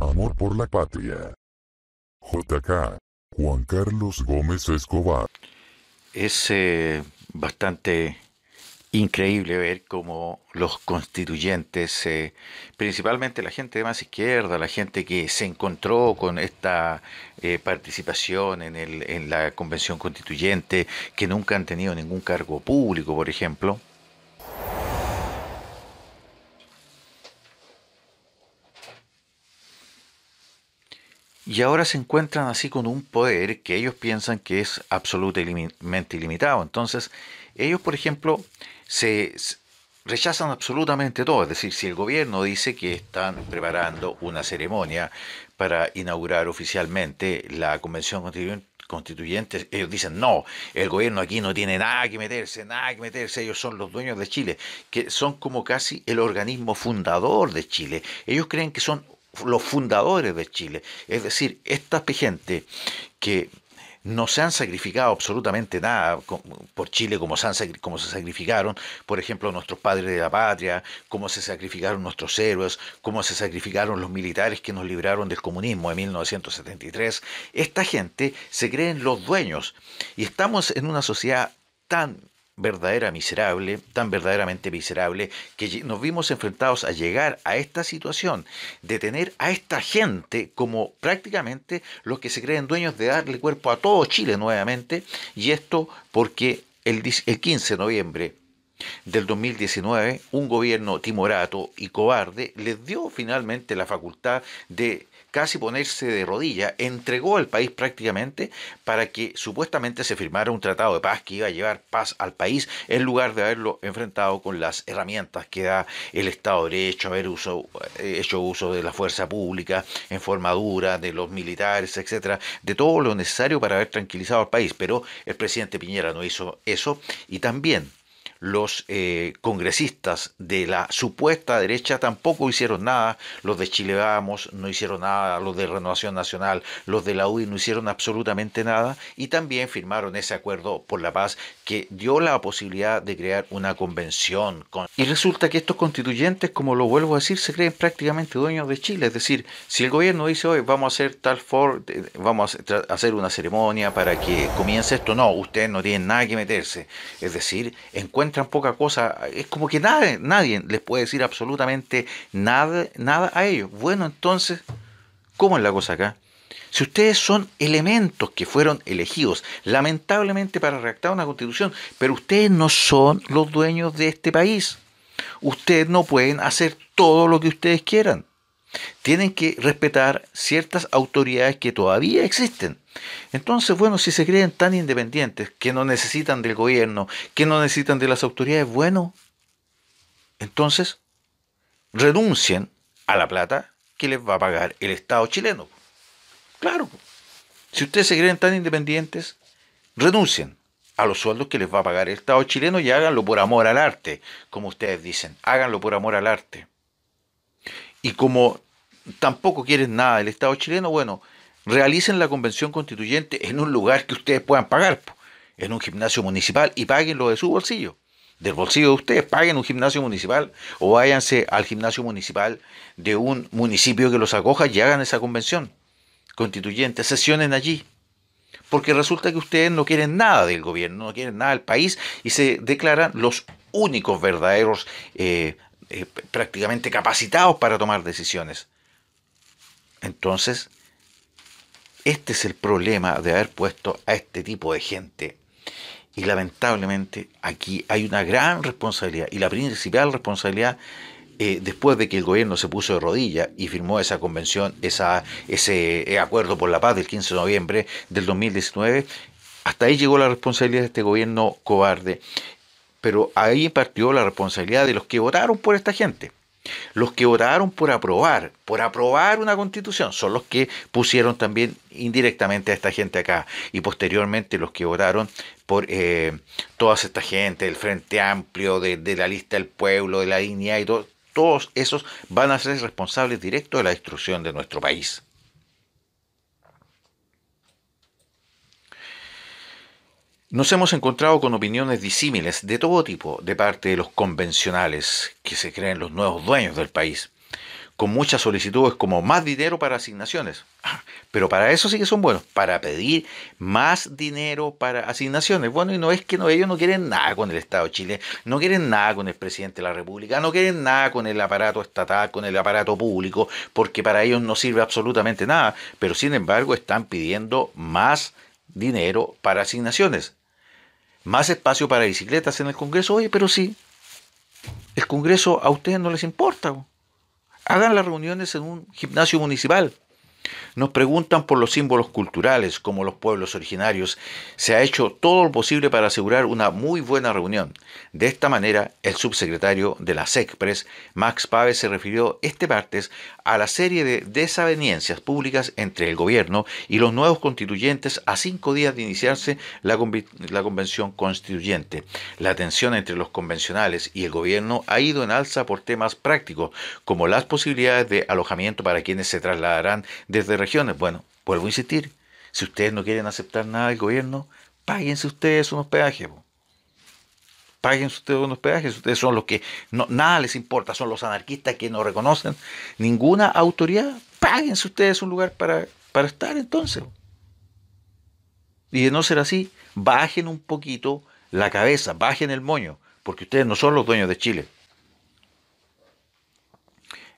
Amor por la patria. JK. Juan Carlos Gómez Escobar. Es eh, bastante increíble ver cómo los constituyentes, eh, principalmente la gente de más izquierda, la gente que se encontró con esta eh, participación en, el, en la convención constituyente, que nunca han tenido ningún cargo público, por ejemplo, y ahora se encuentran así con un poder que ellos piensan que es absolutamente ilimitado. Entonces, ellos, por ejemplo, se rechazan absolutamente todo. Es decir, si el gobierno dice que están preparando una ceremonia para inaugurar oficialmente la convención constituyente, ellos dicen, no, el gobierno aquí no tiene nada que meterse, nada que meterse, ellos son los dueños de Chile, que son como casi el organismo fundador de Chile. Ellos creen que son los fundadores de Chile. Es decir, esta gente que no se han sacrificado absolutamente nada por Chile como se, se sacrificaron, por ejemplo, nuestros padres de la patria, como se sacrificaron nuestros héroes, como se sacrificaron los militares que nos libraron del comunismo en 1973. Esta gente se creen los dueños y estamos en una sociedad tan verdadera miserable, tan verdaderamente miserable, que nos vimos enfrentados a llegar a esta situación de tener a esta gente como prácticamente los que se creen dueños de darle cuerpo a todo Chile nuevamente, y esto porque el, 15 de noviembre del 2019, un gobierno timorato y cobarde les dio finalmente la facultad de casi ponerse de rodilla, entregó al país prácticamente para que supuestamente se firmara un tratado de paz que iba a llevar paz al país en lugar de haberlo enfrentado con las herramientas que da el Estado de Derecho, haber eh, hecho uso de la fuerza pública en forma dura, de los militares, etcétera, de todo lo necesario para haber tranquilizado al país. Pero el presidente Piñera no hizo eso y también los eh, congresistas de la supuesta derecha tampoco hicieron nada, los de Chile Vamos no hicieron nada, los de Renovación Nacional, los de la UDI no hicieron absolutamente nada y también firmaron ese acuerdo por la paz que dio la posibilidad de crear una convención. Con... Y resulta que estos constituyentes, como lo vuelvo a decir, se creen prácticamente dueños de Chile, es decir, si el gobierno dice hoy vamos a hacer tal for, eh, vamos a hacer una ceremonia para que comience esto, no, ustedes no tienen nada que meterse, es decir, encuentran entran poca cosa. Es como que nadie, nadie les puede decir absolutamente nada, nada a ellos. Bueno, entonces, ¿cómo es la cosa acá? Si ustedes son elementos que fueron elegidos, lamentablemente para redactar una constitución, pero ustedes no son los dueños de este país. Ustedes no pueden hacer todo lo que ustedes quieran tienen que respetar ciertas autoridades que todavía existen. Entonces, bueno, si se creen tan independientes, que no necesitan del gobierno, que no necesitan de las autoridades, bueno, entonces renuncien a la plata que les va a pagar el Estado chileno. Claro, si ustedes se creen tan independientes, renuncien a los sueldos que les va a pagar el Estado chileno y háganlo por amor al arte, como ustedes dicen, háganlo por amor al arte. Y como tampoco quieren nada del Estado chileno, bueno, realicen la convención constituyente en un lugar que ustedes puedan pagar, en un gimnasio municipal, y paguen lo de su bolsillo, del bolsillo de ustedes, paguen un gimnasio municipal o váyanse al gimnasio municipal de un municipio que los acoja y hagan esa convención constituyente, sesionen allí. Porque resulta que ustedes no quieren nada del gobierno, no quieren nada del país y se declaran los únicos verdaderos eh, eh, prácticamente capacitados para tomar decisiones. Entonces, este es el problema de haber puesto a este tipo de gente. Y lamentablemente aquí hay una gran responsabilidad. Y la principal responsabilidad, eh, después de que el gobierno se puso de rodilla y firmó esa convención, esa, ese eh, acuerdo por la paz del 15 de noviembre del 2019, hasta ahí llegó la responsabilidad de este gobierno cobarde pero ahí partió la responsabilidad de los que votaron por esta gente. Los que votaron por aprobar, por aprobar una constitución, son los que pusieron también indirectamente a esta gente acá. Y posteriormente los que votaron por eh, toda esta gente, el Frente Amplio, de, de, la lista del pueblo, de la dignidad y todos esos van a ser responsables directos de la destrucción de nuestro país. Nos hemos encontrado con opiniones disímiles de todo tipo de parte de los convencionales que se creen los nuevos dueños del país, con muchas solicitudes como más dinero para asignaciones. Pero para eso sí que son buenos, para pedir más dinero para asignaciones. Bueno, y no es que ellos no quieren nada con el Estado de Chile, no quieren nada con el presidente de la República, no quieren nada con el aparato estatal, con el aparato público, porque para ellos no sirve absolutamente nada. Pero sin embargo están pidiendo más dinero para asignaciones más espacio para bicicletas en el Congreso. Oye, pero sí, el Congreso a ustedes no les importa. Hagan las reuniones en un gimnasio municipal. Nos preguntan por los símbolos culturales, como los pueblos originarios. Se ha hecho todo lo posible para asegurar una muy buena reunión. De esta manera, el subsecretario de la SECPRES, Max Paves, se refirió este martes a la serie de desavenencias públicas entre el gobierno y los nuevos constituyentes a cinco días de iniciarse la, la convención constituyente. La tensión entre los convencionales y el gobierno ha ido en alza por temas prácticos, como las posibilidades de alojamiento para quienes se trasladarán desde regiones. Bueno, vuelvo a insistir, si ustedes no quieren aceptar nada del gobierno, páguense ustedes unos peajes. Páguense ustedes unos peajes, ustedes son los que nada les importa, son los anarquistas que no reconocen ninguna autoridad. Páguense ustedes un lugar para, estar entonces. Y de no ser así, bajen un poquito la cabeza, bajen el moño, porque ustedes no son los dueños de Chile.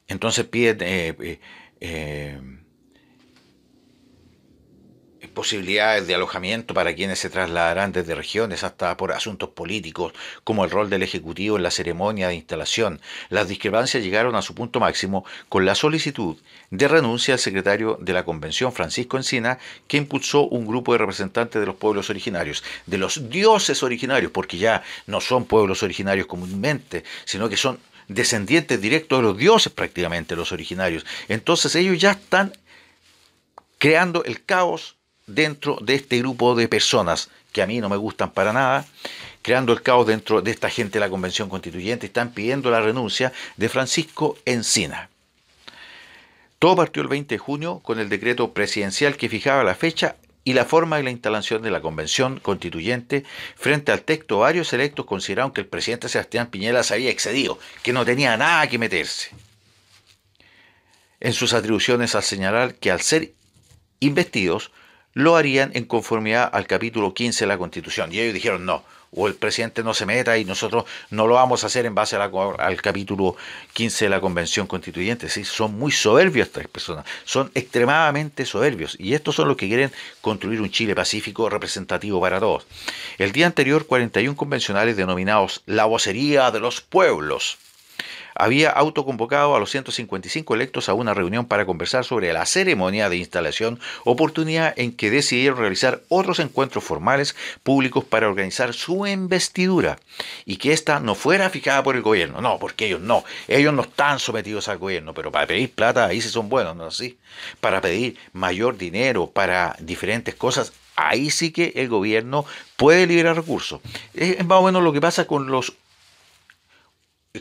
Entonces piden... Eh, eh, eh, posibilidades de alojamiento para quienes se trasladarán desde regiones hasta por asuntos políticos, como el rol del Ejecutivo en la ceremonia de instalación. Las discrepancias llegaron a su punto máximo con la solicitud de renuncia al secretario de la Convención, Francisco Encina, que impulsó un grupo de representantes de los pueblos originarios, de los dioses originarios, porque ya no son pueblos originarios comúnmente, sino que son descendientes directos de los dioses prácticamente, los originarios. Entonces ellos ya están creando el caos dentro de este grupo de personas que a mí no me gustan para nada, creando el caos dentro de esta gente de la Convención Constituyente, están pidiendo la renuncia de Francisco Encina. Todo partió el 20 de junio con el decreto presidencial que fijaba la fecha y la forma de la instalación de la Convención Constituyente. Frente al texto, varios electos consideraron que el presidente Sebastián Piñera se había excedido, que no tenía nada que meterse en sus atribuciones al señalar que al ser investidos lo harían en conformidad al capítulo 15 de la Constitución. Y ellos dijeron no, o el presidente no se meta y nosotros no lo vamos a hacer en base al capítulo 15 de la Convención Constituyente. ¿sí? Son muy soberbios estas personas, son extremadamente soberbios y estos son los que quieren construir un Chile pacífico representativo para todos. El día anterior, 41 convencionales denominados la vocería de los pueblos había autoconvocado a los 155 electos a una reunión para conversar sobre la ceremonia de instalación, oportunidad en que decidieron realizar otros encuentros formales públicos para organizar su investidura y que ésta no fuera fijada por el gobierno. No, porque ellos no, ellos no están sometidos al gobierno, pero para pedir plata ahí sí son buenos, ¿no así? Para pedir mayor dinero, para diferentes cosas, ahí sí que el gobierno puede liberar recursos. Es más o menos lo que pasa con los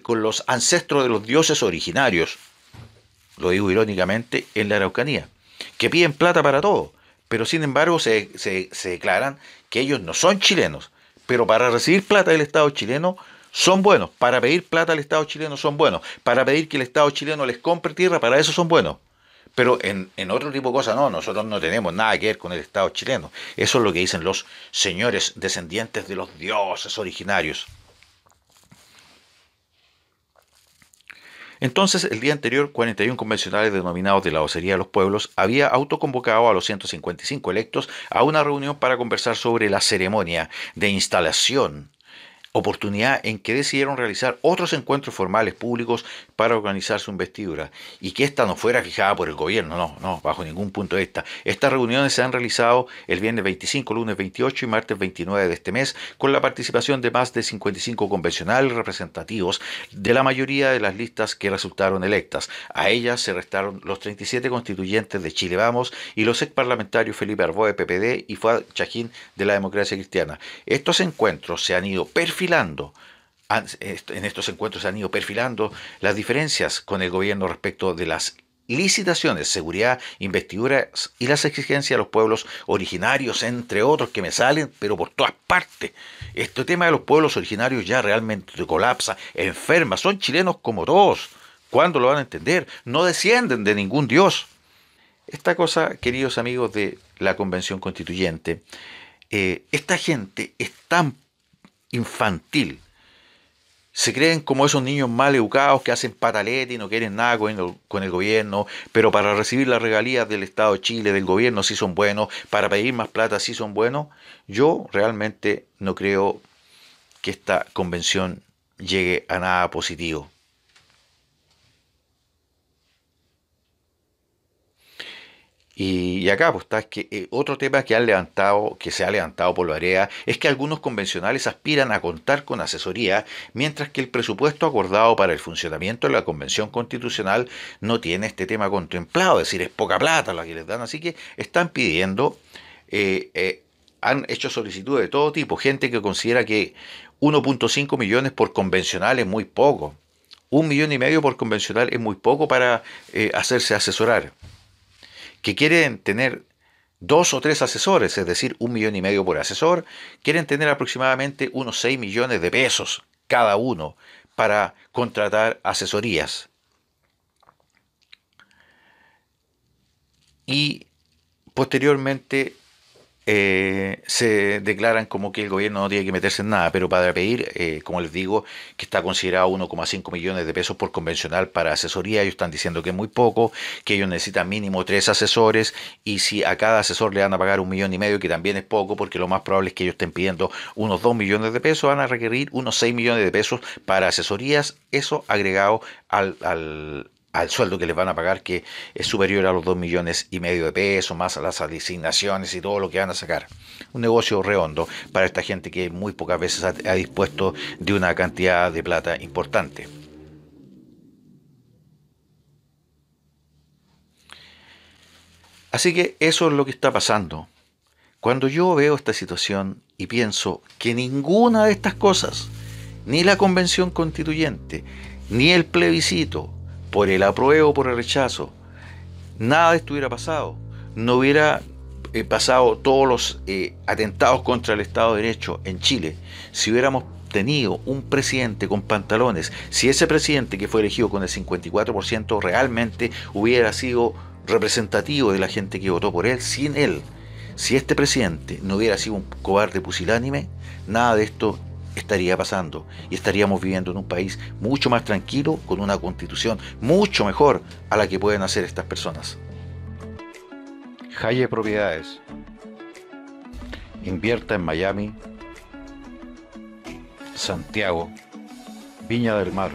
con los ancestros de los dioses originarios, lo digo irónicamente, en la Araucanía, que piden plata para todo, pero sin embargo se, declaran que ellos no son chilenos, pero para recibir plata del Estado chileno son buenos, para pedir plata al Estado chileno son buenos, para pedir que el Estado chileno les compre tierra, para eso son buenos. Pero en, en, otro tipo de cosas, no, nosotros no tenemos nada que ver con el Estado chileno. Eso es lo que dicen los señores descendientes de los dioses originarios. Entonces, el día anterior, 41 convencionales denominados de la Ocería de los Pueblos había autoconvocado a los 155 electos a una reunión para conversar sobre la ceremonia de instalación oportunidad en que decidieron realizar otros encuentros formales públicos para organizar su investidura y que esta no fuera fijada por el gobierno, no, no, bajo ningún punto de esta Estas reuniones se han realizado el viernes 25, lunes 28 y martes 29 de este mes con la participación de más de 55 convencionales representativos de la mayoría de las listas que resultaron electas. A ellas se restaron los 37 constituyentes de Chile Vamos y los ex parlamentarios Felipe de PPD y Fuad Chajín de la Democracia Cristiana. Estos encuentros se han ido perfectamente perfilando, en estos encuentros se han ido perfilando las diferencias con el gobierno respecto de las licitaciones, seguridad, investiduras y las exigencias de los pueblos originarios, entre otros que me salen, pero por todas partes. Este tema de los pueblos originarios ya realmente colapsa, enferma, son chilenos como todos. ¿Cuándo lo van a entender? No descienden de ningún dios. Esta cosa, queridos amigos de la Convención Constituyente, eh, esta gente es tan infantil. Se creen como esos niños mal educados que hacen patalete y no quieren nada con el, gobierno, pero para recibir las regalías del Estado de Chile, del gobierno, sí son buenos, para pedir más plata, sí son buenos. Yo realmente no creo que esta convención llegue a nada positivo. Y, acá, pues, está, que eh, otro tema que han levantado, que se ha levantado por la área, es que algunos convencionales aspiran a contar con asesoría, mientras que el presupuesto acordado para el funcionamiento de la Convención Constitucional no tiene este tema contemplado, es decir, es poca plata la que les dan, así que están pidiendo eh, eh, han hecho solicitudes de todo tipo, gente que considera que 1.5 millones por convencional es muy poco, un millón y medio por convencional es muy poco para hacerse asesorar que quieren tener dos o tres asesores, es decir, un millón y medio por asesor, quieren tener aproximadamente unos 6 millones de pesos cada uno para contratar asesorías. Y posteriormente eh, se declaran como que el gobierno no tiene que meterse en nada, pero para pedir, eh, como les digo, que está considerado 1,5 millones de pesos por convencional para asesoría, ellos están diciendo que es muy poco, que ellos necesitan mínimo tres asesores y si a cada asesor le van a pagar un millón y medio, que también es poco, porque lo más probable es que ellos estén pidiendo unos 2 millones de pesos, van a requerir unos 6 millones de pesos para asesorías, eso agregado al, al al sueldo que les van a pagar, que es superior a los 2 millones y medio de pesos, más a las asignaciones y todo lo que van a sacar. Un negocio redondo para esta gente que muy pocas veces ha dispuesto de una cantidad de plata importante. Así que eso es lo que está pasando. Cuando yo veo esta situación y pienso que ninguna de estas cosas, ni la convención constituyente, ni el plebiscito, por el apruebo o por el rechazo, nada de esto hubiera pasado. No hubiera eh, pasado todos los eh, atentados contra el Estado de Derecho en Chile si hubiéramos tenido un presidente con pantalones, si ese presidente que fue elegido con el 54% realmente hubiera sido representativo de la gente que votó por él, sin él, si este presidente no hubiera sido un cobarde pusilánime, nada de esto estaría pasando y estaríamos viviendo en un país mucho más tranquilo, con una constitución mucho mejor a la que pueden hacer estas personas. jaye Propiedades. Invierta en Miami, Santiago, Viña del Mar,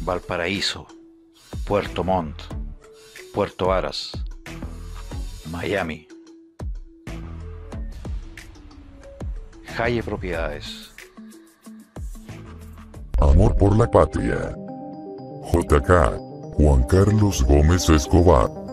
Valparaíso, Puerto Montt, Puerto Varas, Miami. Calle Propiedades. Amor por la patria. JK. Juan Carlos Gómez Escobar.